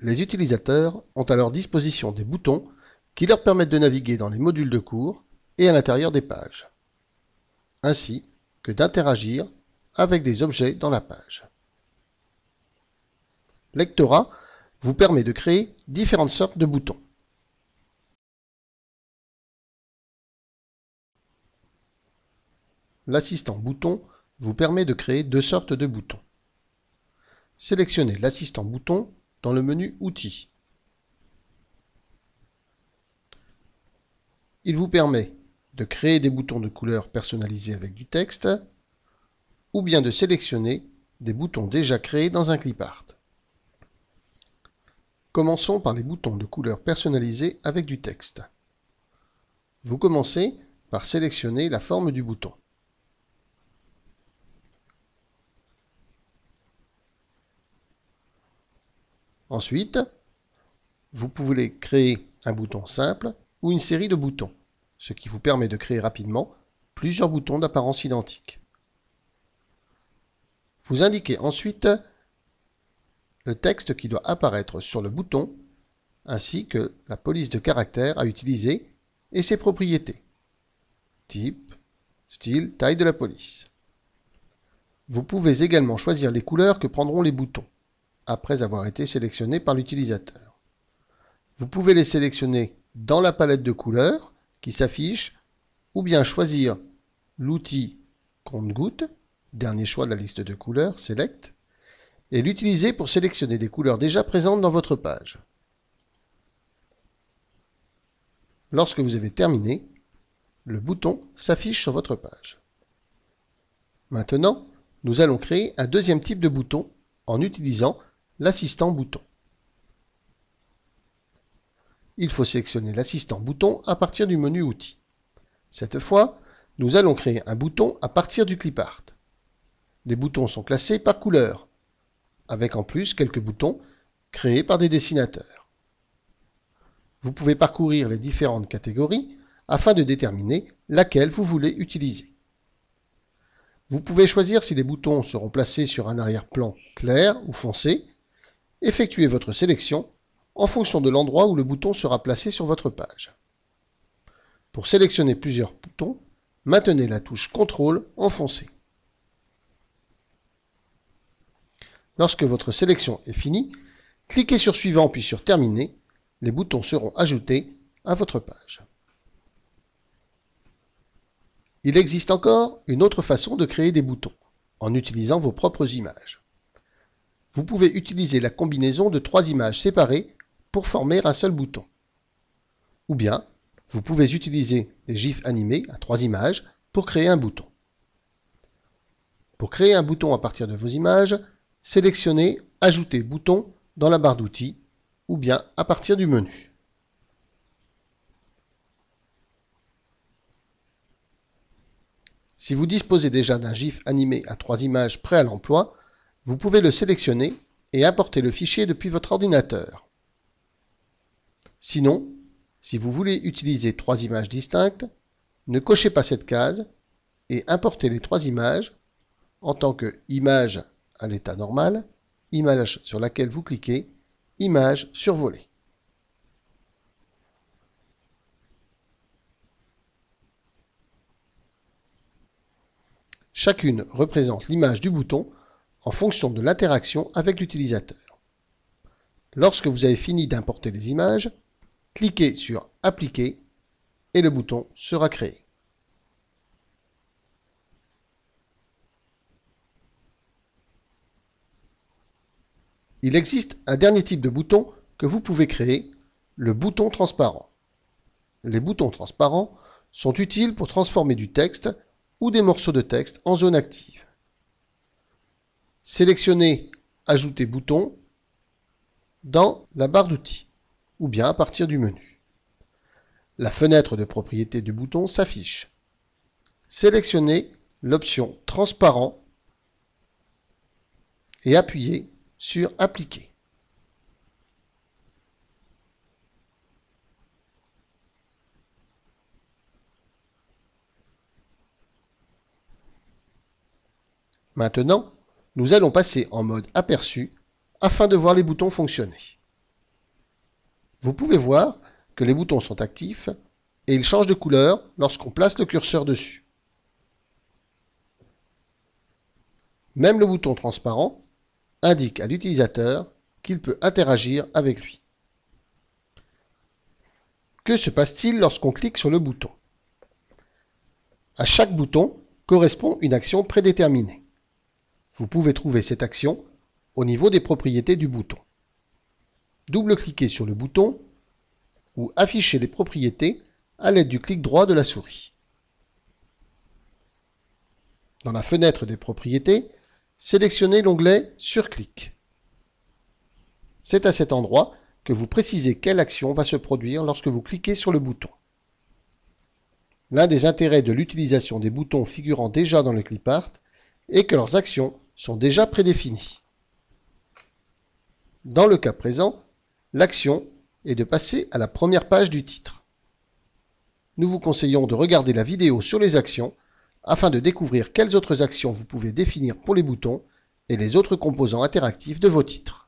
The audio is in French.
Les utilisateurs ont à leur disposition des boutons qui leur permettent de naviguer dans les modules de cours et à l'intérieur des pages, ainsi que d'interagir avec des objets dans la page. Lectora vous permet de créer différentes sortes de boutons. L'assistant bouton vous permet de créer deux sortes de boutons. Sélectionnez l'assistant bouton dans le menu Outils. Il vous permet de créer des boutons de couleur personnalisés avec du texte ou bien de sélectionner des boutons déjà créés dans un clipart. Commençons par les boutons de couleur personnalisés avec du texte. Vous commencez par sélectionner la forme du bouton. Ensuite, vous pouvez créer un bouton simple ou une série de boutons, ce qui vous permet de créer rapidement plusieurs boutons d'apparence identique. Vous indiquez ensuite le texte qui doit apparaître sur le bouton, ainsi que la police de caractère à utiliser et ses propriétés. Type, style, taille de la police. Vous pouvez également choisir les couleurs que prendront les boutons après avoir été sélectionné par l'utilisateur. Vous pouvez les sélectionner dans la palette de couleurs qui s'affiche ou bien choisir l'outil compte-goutte, dernier choix de la liste de couleurs, Select, et l'utiliser pour sélectionner des couleurs déjà présentes dans votre page. Lorsque vous avez terminé, le bouton s'affiche sur votre page. Maintenant, nous allons créer un deuxième type de bouton en utilisant l'assistant bouton. Il faut sélectionner l'assistant bouton à partir du menu Outils. Cette fois, nous allons créer un bouton à partir du clipart. Les boutons sont classés par couleur, avec en plus quelques boutons créés par des dessinateurs. Vous pouvez parcourir les différentes catégories afin de déterminer laquelle vous voulez utiliser. Vous pouvez choisir si les boutons seront placés sur un arrière-plan clair ou foncé, Effectuez votre sélection en fonction de l'endroit où le bouton sera placé sur votre page. Pour sélectionner plusieurs boutons, maintenez la touche CTRL enfoncée. Lorsque votre sélection est finie, cliquez sur Suivant puis sur Terminer. Les boutons seront ajoutés à votre page. Il existe encore une autre façon de créer des boutons, en utilisant vos propres images. Vous pouvez utiliser la combinaison de trois images séparées pour former un seul bouton. Ou bien, vous pouvez utiliser des GIFs animés à trois images pour créer un bouton. Pour créer un bouton à partir de vos images, sélectionnez « Ajouter bouton » dans la barre d'outils ou bien à partir du menu. Si vous disposez déjà d'un GIF animé à trois images prêt à l'emploi, vous pouvez le sélectionner et importer le fichier depuis votre ordinateur. Sinon, si vous voulez utiliser trois images distinctes, ne cochez pas cette case et importez les trois images en tant que image à l'état normal, image sur laquelle vous cliquez, image survolée. Chacune représente l'image du bouton en fonction de l'interaction avec l'utilisateur. Lorsque vous avez fini d'importer les images, cliquez sur Appliquer et le bouton sera créé. Il existe un dernier type de bouton que vous pouvez créer, le bouton transparent. Les boutons transparents sont utiles pour transformer du texte ou des morceaux de texte en zone active sélectionnez Ajouter bouton dans la barre d'outils ou bien à partir du menu. La fenêtre de propriété du bouton s'affiche. Sélectionnez l'option Transparent et appuyez sur Appliquer. Maintenant, nous allons passer en mode aperçu afin de voir les boutons fonctionner. Vous pouvez voir que les boutons sont actifs et ils changent de couleur lorsqu'on place le curseur dessus. Même le bouton transparent indique à l'utilisateur qu'il peut interagir avec lui. Que se passe-t-il lorsqu'on clique sur le bouton À chaque bouton correspond une action prédéterminée. Vous pouvez trouver cette action au niveau des propriétés du bouton. Double-cliquez sur le bouton ou affichez les propriétés à l'aide du clic droit de la souris. Dans la fenêtre des propriétés, sélectionnez l'onglet Sur clic. C'est à cet endroit que vous précisez quelle action va se produire lorsque vous cliquez sur le bouton. L'un des intérêts de l'utilisation des boutons figurant déjà dans le clipart est que leurs actions sont déjà prédéfinis. Dans le cas présent, l'action est de passer à la première page du titre. Nous vous conseillons de regarder la vidéo sur les actions afin de découvrir quelles autres actions vous pouvez définir pour les boutons et les autres composants interactifs de vos titres.